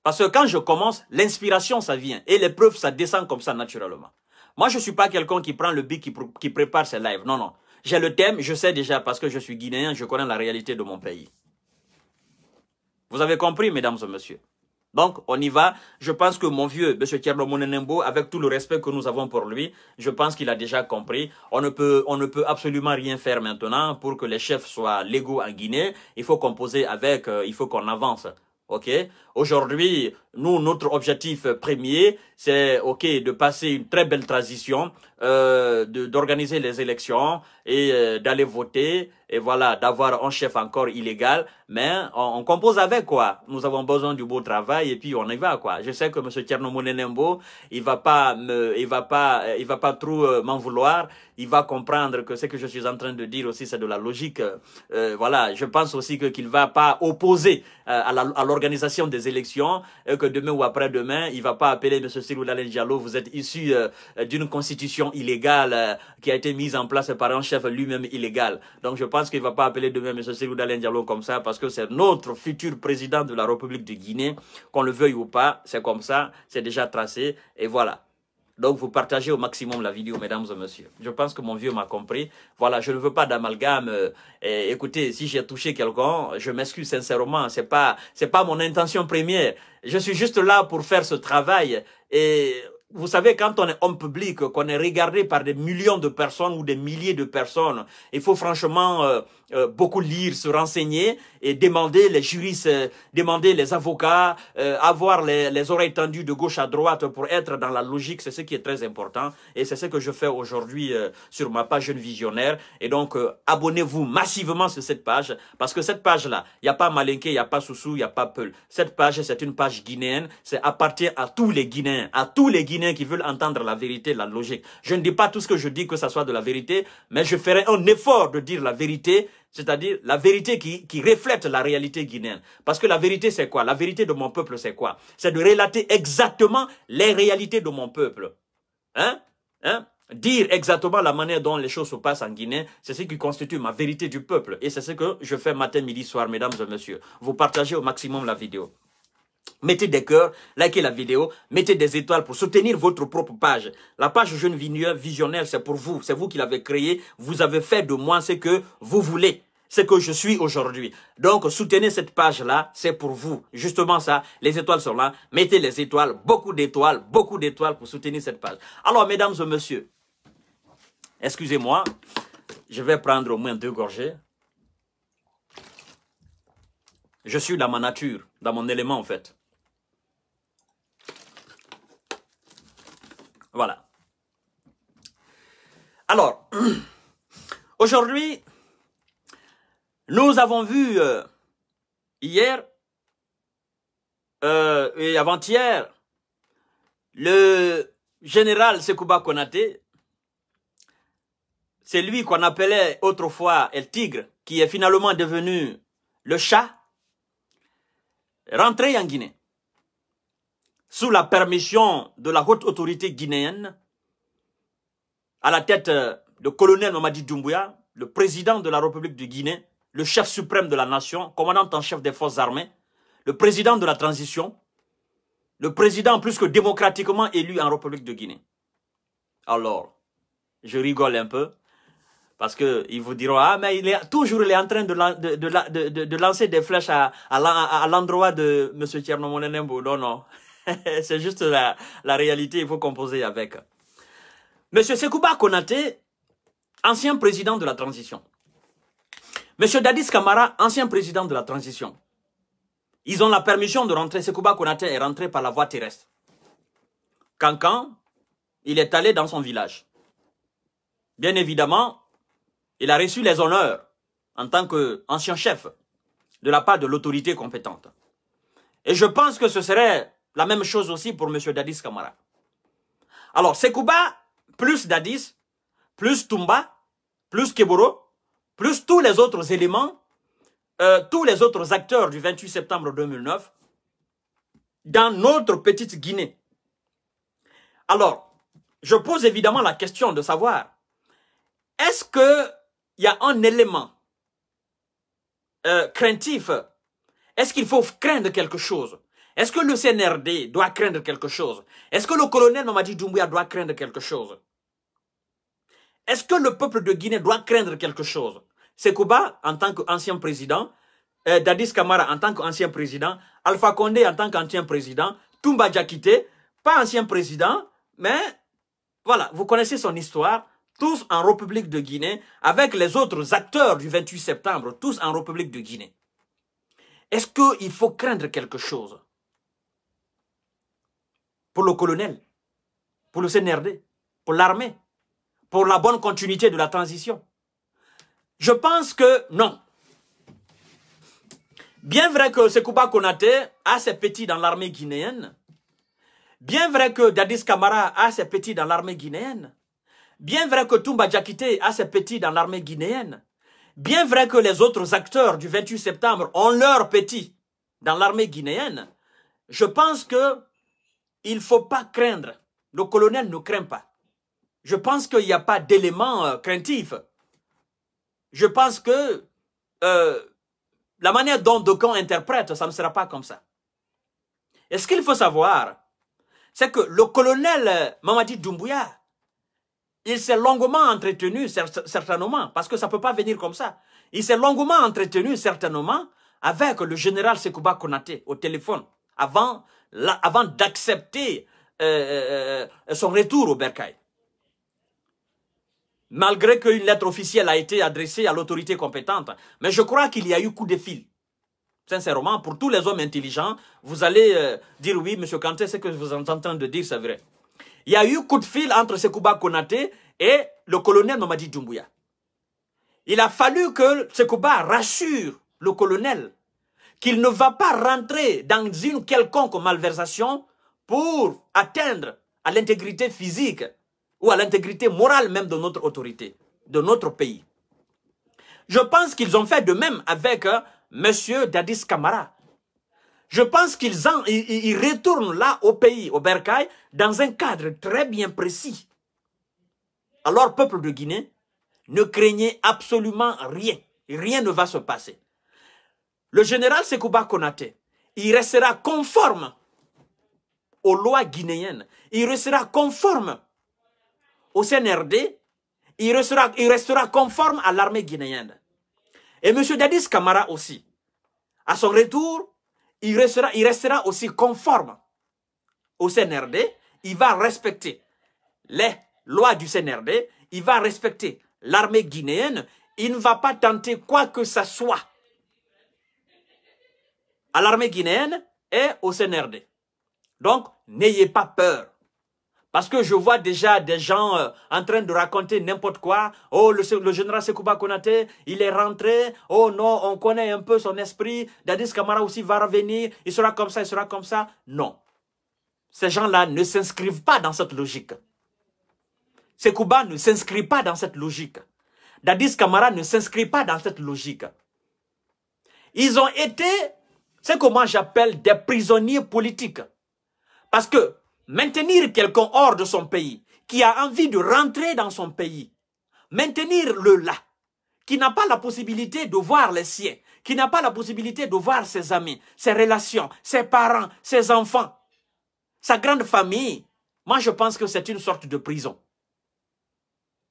Parce que quand je commence, l'inspiration, ça vient. Et l'épreuve, ça descend comme ça naturellement. Moi, je ne suis pas quelqu'un qui prend le bic, qui prépare ses lives. Non, non. J'ai le thème, je sais déjà parce que je suis guinéen, je connais la réalité de mon pays. Vous avez compris, mesdames et messieurs. Donc, on y va. Je pense que mon vieux, M. Thierno Monenembo, avec tout le respect que nous avons pour lui, je pense qu'il a déjà compris. On ne, peut, on ne peut absolument rien faire maintenant pour que les chefs soient légaux en Guinée. Il faut composer avec, euh, il faut qu'on avance. OK Aujourd'hui, nous, notre objectif premier, c'est ok de passer une très belle transition, euh, d'organiser les élections et euh, d'aller voter et voilà d'avoir un chef encore illégal. Mais on, compose avec quoi. Nous avons besoin du beau travail et puis on y va quoi. Je sais que Monsieur Tchernomonenembo, il va pas me, il va pas, il va pas trop euh, m'en vouloir. Il va comprendre que ce que je suis en train de dire aussi c'est de la logique. Euh, voilà, je pense aussi que qu'il va pas opposer euh, à l'organisation des élections et que demain ou après-demain, il va pas appeler M. Silou Dalen Diallo, vous êtes issu euh, d'une constitution illégale euh, qui a été mise en place par un chef lui-même illégal. Donc je pense qu'il va pas appeler demain M. Silou Dalen Diallo comme ça parce que c'est notre futur président de la République de Guinée, qu'on le veuille ou pas, c'est comme ça, c'est déjà tracé et voilà. Donc, vous partagez au maximum la vidéo, mesdames et messieurs. Je pense que mon vieux m'a compris. Voilà, je ne veux pas d'amalgame. Euh, écoutez, si j'ai touché quelqu'un, je m'excuse sincèrement. C'est pas, pas mon intention première. Je suis juste là pour faire ce travail. Et vous savez, quand on est homme public, qu'on est regardé par des millions de personnes ou des milliers de personnes, il faut franchement euh, euh, beaucoup lire, se renseigner et demander les juristes, euh, demander les avocats, euh, avoir les, les, oreilles tendues de gauche à droite pour être dans la logique, c'est ce qui est très important et c'est ce que je fais aujourd'hui sur ma page Jeune Visionnaire. Et donc, abonnez-vous massivement sur cette page parce que cette page-là, il n'y a pas malinke il n'y a pas Soussou, il n'y a pas Peul. Cette page, c'est une page guinéenne, c'est appartient à tous les Guinéens, à tous les Guinéens qui veulent entendre la vérité, la logique. Je ne dis pas tout ce que je dis que ça soit de la vérité, mais je ferai un effort de dire la vérité c'est-à-dire la vérité qui, reflète la réalité guinéenne. Parce que la vérité, c'est quoi La vérité de mon peuple, c'est quoi C'est de relater exactement les réalités de mon peuple. Hein Hein Dire exactement la manière dont les choses se passent en Guinée, c'est ce qui constitue ma vérité du peuple. Et c'est ce que je fais matin, midi, soir, mesdames et messieurs. Vous partagez au maximum la vidéo. Mettez des cœurs, likez la vidéo, mettez des étoiles pour soutenir votre propre page. La page Jeune Visionnaire, c'est pour vous. C'est vous qui l'avez créée. Vous avez fait de moi ce que vous voulez ce que je suis aujourd'hui. Donc, soutenez cette page-là, c'est pour vous. Justement ça, les étoiles sont là. Mettez les étoiles, beaucoup d'étoiles, beaucoup d'étoiles pour soutenir cette page. Alors, mesdames et messieurs, excusez-moi, je vais prendre au moins deux gorgées. Je suis dans ma nature, dans mon élément en fait. Voilà. Alors, aujourd'hui, nous avons vu euh, hier euh, et avant-hier le général Sekouba Konaté. C'est lui qu'on appelait autrefois El Tigre, qui est finalement devenu le chat Rentrer en Guinée sous la permission de la haute autorité guinéenne, à la tête euh, du colonel Mamadi Doumbouya, le président de la République de Guinée, le chef suprême de la nation, commandant en chef des forces armées, le président de la transition, le président plus que démocratiquement élu en République de Guinée. Alors, je rigole un peu, parce qu'ils vous diront, ah, mais il est toujours il est en train de, de, lancer des flèches à, l'endroit de M. Tchernomonenembo. Non, non. C'est juste la, réalité, il faut composer avec. M. Sekouba Konate, ancien président de la transition. M. Dadis Kamara, ancien président de la transition. Ils ont la permission de rentrer. Sekouba Konate est rentré par la voie terrestre. Cancan, il est allé dans son village. Bien évidemment, il a reçu les honneurs en tant qu'ancien chef de la part de l'autorité compétente. Et je pense que ce serait la même chose aussi pour M. Dadis Kamara. Alors, Sekouba, plus Dadis, plus Tumba, plus Keboro, plus tous les autres éléments, euh, tous les autres acteurs du 28 septembre 2009, dans notre petite Guinée. Alors, je pose évidemment la question de savoir, est-ce que il y a un élément euh, craintif. Est-ce qu'il faut craindre quelque chose Est-ce que le CNRD doit craindre quelque chose Est-ce que le colonel Mamadi Doumbouya doit craindre quelque chose Est-ce que le peuple de Guinée doit craindre quelque chose Sekouba, en tant qu'ancien président, euh, Dadis Kamara en tant qu'ancien président, Alpha Condé en tant qu'ancien président, Toumba Djakite, pas ancien président, mais voilà, vous connaissez son histoire tous en République de Guinée, avec les autres acteurs du 28 septembre, tous en République de Guinée. Est-ce qu'il faut craindre quelque chose pour le colonel, pour le CNRD, pour l'armée, pour la bonne continuité de la transition Je pense que non. Bien vrai que Sekouba Konate a ses petits dans l'armée guinéenne, bien vrai que Dadis Kamara a ses petits dans l'armée guinéenne, Bien vrai que Toumba Djakite a ses petits dans l'armée guinéenne. Bien vrai que les autres acteurs du 28 septembre ont leurs petits dans l'armée guinéenne. Je pense que il faut pas craindre. Le colonel ne craint pas. Je pense qu'il n'y a pas d'élément euh, craintif. Je pense que euh, la manière dont Dokan interprète, ça ne sera pas comme ça. Et ce qu'il faut savoir, c'est que le colonel euh, Mamadi Doumbouya, il s'est longuement entretenu, certainement, parce que ça ne peut pas venir comme ça. Il s'est longuement entretenu, certainement, avec le général Sekouba Konaté au téléphone, avant, avant d'accepter euh, euh, son retour au Berkay. Malgré qu'une lettre officielle a été adressée à l'autorité compétente. Mais je crois qu'il y a eu coup de fil. Sincèrement, pour tous les hommes intelligents, vous allez euh, dire oui, Monsieur Kanté, ce que vous êtes en train de dire, c'est vrai. Il y a eu coup de fil entre Sekouba Konaté et le colonel Mamadi Doumbouya. Il a fallu que Sekouba rassure le colonel qu'il ne va pas rentrer dans une quelconque malversation pour atteindre à l'intégrité physique ou à l'intégrité morale même de notre autorité, de notre pays. Je pense qu'ils ont fait de même avec euh, M. Dadis Kamara, je pense qu'ils ils, ils retournent là au pays, au Berkaï, dans un cadre très bien précis. Alors, peuple de Guinée, ne craignez absolument rien. Rien ne va se passer. Le général Sekouba Konate, il restera conforme aux lois guinéennes. Il restera conforme au CNRD. Il restera, il restera conforme à l'armée guinéenne. Et M. Dadis Kamara aussi. À son retour, il restera, il restera aussi conforme au CNRD, il va respecter les lois du CNRD, il va respecter l'armée guinéenne, il ne va pas tenter quoi que ce soit à l'armée guinéenne et au CNRD. Donc, n'ayez pas peur. Parce que je vois déjà des gens euh, en train de raconter n'importe quoi. Oh, le, le général Sekouba Konaté, il est rentré. Oh non, on connaît un peu son esprit. Dadis Kamara aussi va revenir. Il sera comme ça, il sera comme ça. Non. Ces gens-là ne s'inscrivent pas dans cette logique. Sekouba ne s'inscrit pas dans cette logique. Dadis Kamara ne s'inscrit pas dans cette logique. Ils ont été, c'est comment j'appelle, des prisonniers politiques. Parce que Maintenir quelqu'un hors de son pays, qui a envie de rentrer dans son pays, maintenir le là, qui n'a pas la possibilité de voir les siens, qui n'a pas la possibilité de voir ses amis, ses relations, ses parents, ses enfants, sa grande famille, moi je pense que c'est une sorte de prison.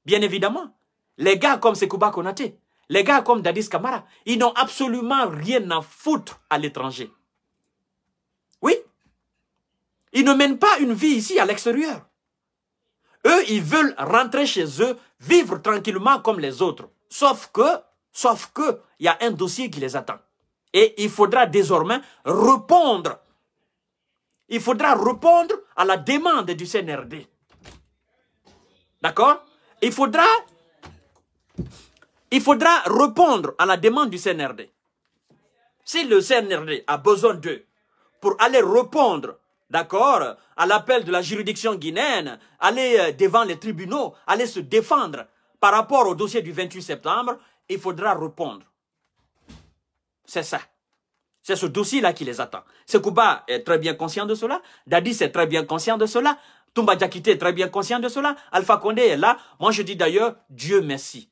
Bien évidemment, les gars comme Sekouba Konate, les gars comme Dadis Kamara, ils n'ont absolument rien à foutre à l'étranger. Oui, ils ne mènent pas une vie ici à l'extérieur. Eux, ils veulent rentrer chez eux, vivre tranquillement comme les autres. Sauf que, sauf que, il y a un dossier qui les attend. Et il faudra désormais répondre. Il faudra répondre à la demande du CNRD. D'accord Il faudra il faudra répondre à la demande du CNRD. Si le CNRD a besoin d'eux pour aller répondre d'accord, à l'appel de la juridiction guinéenne, aller euh, devant les tribunaux, aller se défendre par rapport au dossier du 28 septembre, il faudra répondre. C'est ça. C'est ce dossier-là qui les attend. Sekouba est très bien conscient de cela. Dadis est très bien conscient de cela. Toumba Djakité est très bien conscient de cela. Alpha Condé est là. Moi, je dis d'ailleurs, Dieu merci.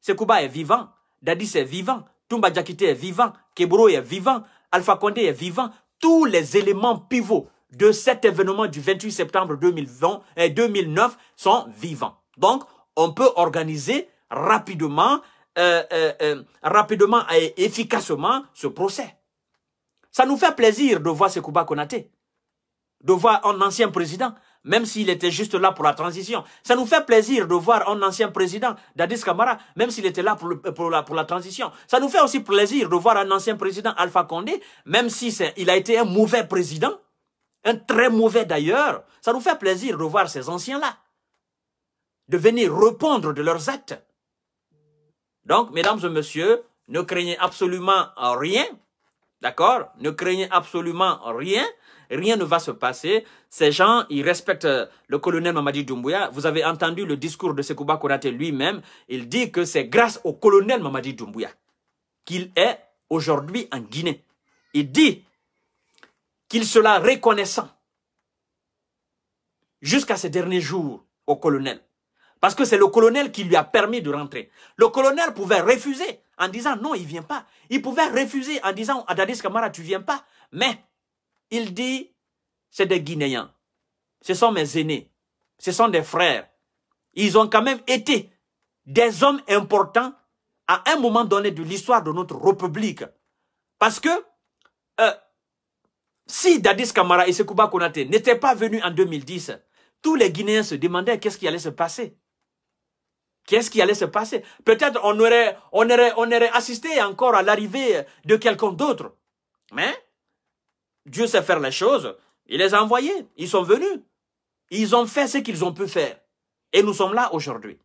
Sekouba est vivant. Dadis est vivant. Toumba Diakite est vivant. Kebro est vivant. Alpha Condé est vivant. Tous les éléments pivots de cet événement du 28 septembre 2020, et 2009 sont vivants. Donc, on peut organiser rapidement, euh, euh, euh, rapidement et efficacement ce procès. Ça nous fait plaisir de voir Sekouba Konaté, de voir un ancien président, même s'il était juste là pour la transition. Ça nous fait plaisir de voir un ancien président, Dadis Kamara, même s'il était là pour, la, transition. Ça nous fait aussi plaisir de voir un ancien président, Alpha Condé, même si il a été un mauvais président, un très mauvais d'ailleurs, ça nous fait plaisir de voir ces anciens-là, de venir répondre de leurs actes. Donc, mesdames et messieurs, ne craignez absolument rien, d'accord Ne craignez absolument rien, rien ne va se passer. Ces gens, ils respectent euh, le colonel Mamadi Doumbouya. Vous avez entendu le discours de Sekouba Kourate lui-même. Il dit que c'est grâce au colonel Mamadi Doumbouya qu'il est aujourd'hui en Guinée. Il dit qu'il sera reconnaissant jusqu'à ses derniers jours au colonel. Parce que c'est le colonel qui lui a permis de rentrer. Le colonel pouvait refuser en disant non, il vient pas. Il pouvait refuser en disant Adadis Kamara, tu viens pas. Mais il dit, c'est des Guinéens. Ce sont mes aînés. Ce sont des frères. Ils ont quand même été des hommes importants à un moment donné de l'histoire de notre République. Parce que euh, si Dadis Kamara et Sekouba Konate n'étaient pas venus en 2010, tous les Guinéens se demandaient qu'est-ce qui allait se passer. Qu'est-ce qui allait se passer Peut-être on aurait, on, on aurait assisté encore à l'arrivée de quelqu'un d'autre. Mais Dieu sait faire les choses. Il les a envoyés. Ils sont venus. Ils ont fait ce qu'ils ont pu faire. Et nous sommes là aujourd'hui.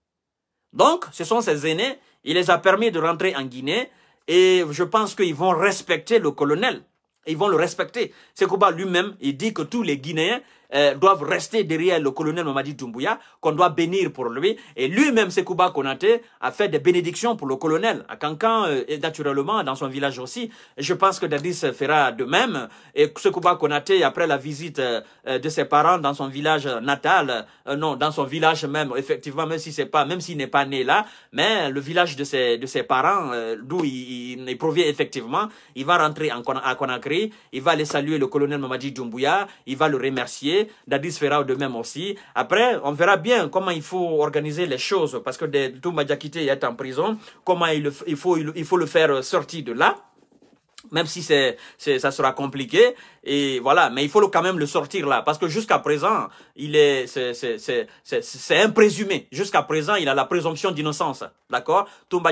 Donc, ce sont ces aînés. Il les a permis de rentrer en Guinée. Et je pense qu'ils vont respecter le colonel ils vont le respecter. C'est Sekouba lui-même, il dit que tous les Guinéens euh, doivent rester derrière le colonel Mamadi Doumbouya, qu'on doit bénir pour lui. Et lui-même, Sekouba Konaté, a fait des bénédictions pour le colonel à Kankan euh, et naturellement, dans son village aussi. je pense que Dadis fera de même. Et Sekouba Konaté, après la visite euh, de ses parents dans son village natal, non, dans son village même, effectivement, même si c'est pas, même s'il n'est pas né là, mais le village de ses, de ses parents, d'où il, il, provient effectivement, il va rentrer en, à Conakry, il va aller saluer le colonel Mamadi Doumbouya, il va le remercier, Dadis fera de même aussi. Après, on verra bien comment il faut organiser les choses parce que Toumba Majakite est en prison. Comment il, faut, il, faut le faire sortir de là même si c'est, ça sera compliqué et voilà mais il faut quand même le sortir là parce que jusqu'à présent il est c'est, un jusqu'à présent il a la présomption d'innocence d'accord Toumba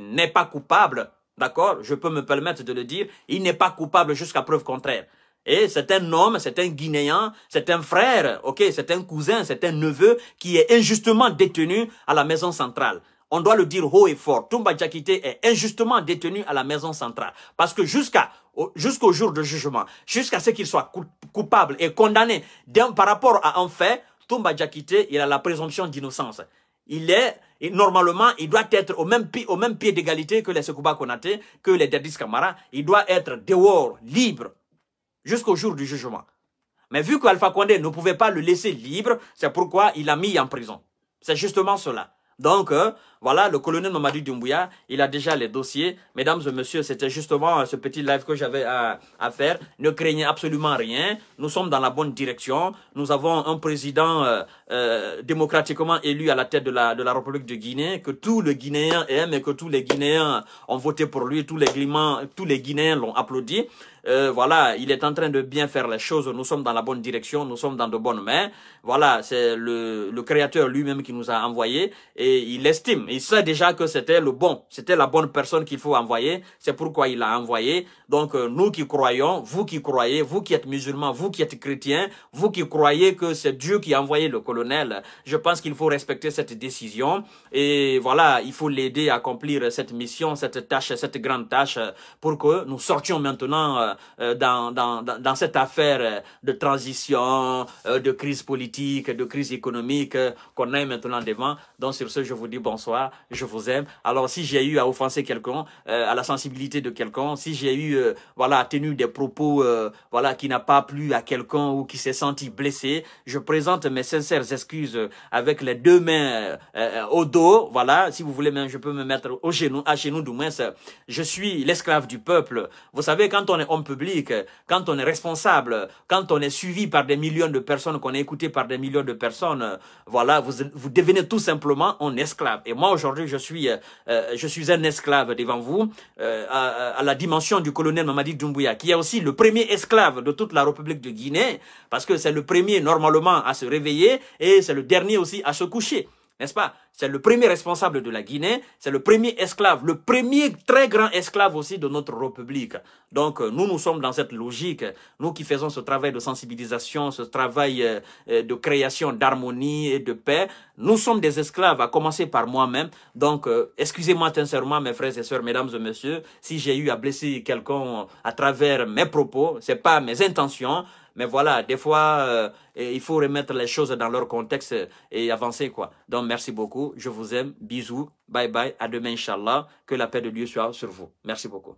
n'est pas coupable d'accord je peux me permettre de le dire il n'est pas coupable jusqu'à preuve contraire et c'est un homme, c'est un Guinéen, c'est un frère, ok, c'est un cousin, c'est un neveu qui est injustement détenu à la maison centrale. On doit le dire haut et fort. Toumba Djakite est injustement détenu à la maison centrale. Parce que jusqu'à jusqu'au jour de jugement, jusqu'à ce qu'il soit coupable et condamné par rapport à un fait, Toumba Djakite, il a la présomption d'innocence. Il est, normalement, il doit être au même, pied, au même pied d'égalité que les Sekouba Konate, que les Dadis Kamara. Il doit être dehors, libre, jusqu'au jour du jugement. Mais vu qu'Alpha Condé ne pouvait pas le laisser libre, c'est pourquoi il l'a mis en prison. C'est justement cela. Donc, euh, voilà, le colonel Mamadou Doumbouya, il a déjà les dossiers. Mesdames et messieurs, c'était justement euh, ce petit live que j'avais à, à, faire. Ne craignez absolument rien. Nous sommes dans la bonne direction. Nous avons un président euh, démocratiquement élu à la tête de la, de la République de Guinée, que tout le Guinéen aime et que tous les Guinéens ont voté pour lui. Tous les, tous les Guinéens l'ont applaudi. Euh, voilà, il est en train de bien faire les choses, nous sommes dans la bonne direction, nous sommes dans de bonnes mains. Voilà, c'est le, le Créateur lui-même qui nous a envoyé et il estime, il sait déjà que c'était le bon, c'était la bonne personne qu'il faut envoyer, c'est pourquoi il l'a envoyé. Donc euh, nous qui croyons, vous qui croyez, vous qui êtes musulmans, vous qui êtes chrétiens, vous qui croyez que c'est Dieu qui a envoyé le colonel, je pense qu'il faut respecter cette décision et voilà, il faut l'aider à accomplir cette mission, cette tâche, cette grande tâche pour que nous sortions maintenant euh, euh, dans, dans, dans cette affaire euh, de transition, euh, de crise politique, de crise économique qu'on a maintenant devant. Donc sur ce, je vous dis bonsoir, je vous aime. Alors si j'ai eu à offenser quelqu'un, à la sensibilité de quelqu'un, si j'ai eu voilà à tenu des propos voilà qui n'a pas plu à quelqu'un ou qui s'est senti blessé, je présente mes sincères excuses avec les deux mains au dos. Voilà, si vous voulez même, je peux me mettre au genou, à genoux du moins. Je suis l'esclave du peuple. Vous savez quand on est homme public. quand on est responsable, quand on est suivi par des millions de personnes, qu'on est écouté par des millions de personnes, voilà, vous, devenez tout simplement un esclave. Et moi, aujourd'hui, je suis, euh, euh, un esclave devant vous, euh, à, la dimension du colonel Mamadi Doumbouya, qui est aussi le premier esclave de toute la République de Guinée, parce que c'est le premier, normalement, à se réveiller, et c'est le dernier aussi à se coucher. N'est-ce pas C'est le premier responsable de la Guinée, c'est le premier esclave, le premier très grand esclave aussi de notre République. Donc euh, nous, nous sommes dans cette logique, nous qui faisons ce travail de sensibilisation, ce travail euh, euh, de création d'harmonie et de paix, nous sommes des esclaves, à commencer par moi-même. Donc excusez-moi sincèrement, mes frères et sœurs, mesdames et messieurs, si j'ai eu à blesser quelqu'un à travers mes propos, ce c'est pas mes intentions, mais voilà, des fois, euh, il faut remettre les choses dans leur contexte et avancer, quoi. Donc, merci beaucoup. Je vous aime. Bisous. Bye bye. À demain, Inch'Allah. Que la paix de Dieu soit sur vous. Merci beaucoup.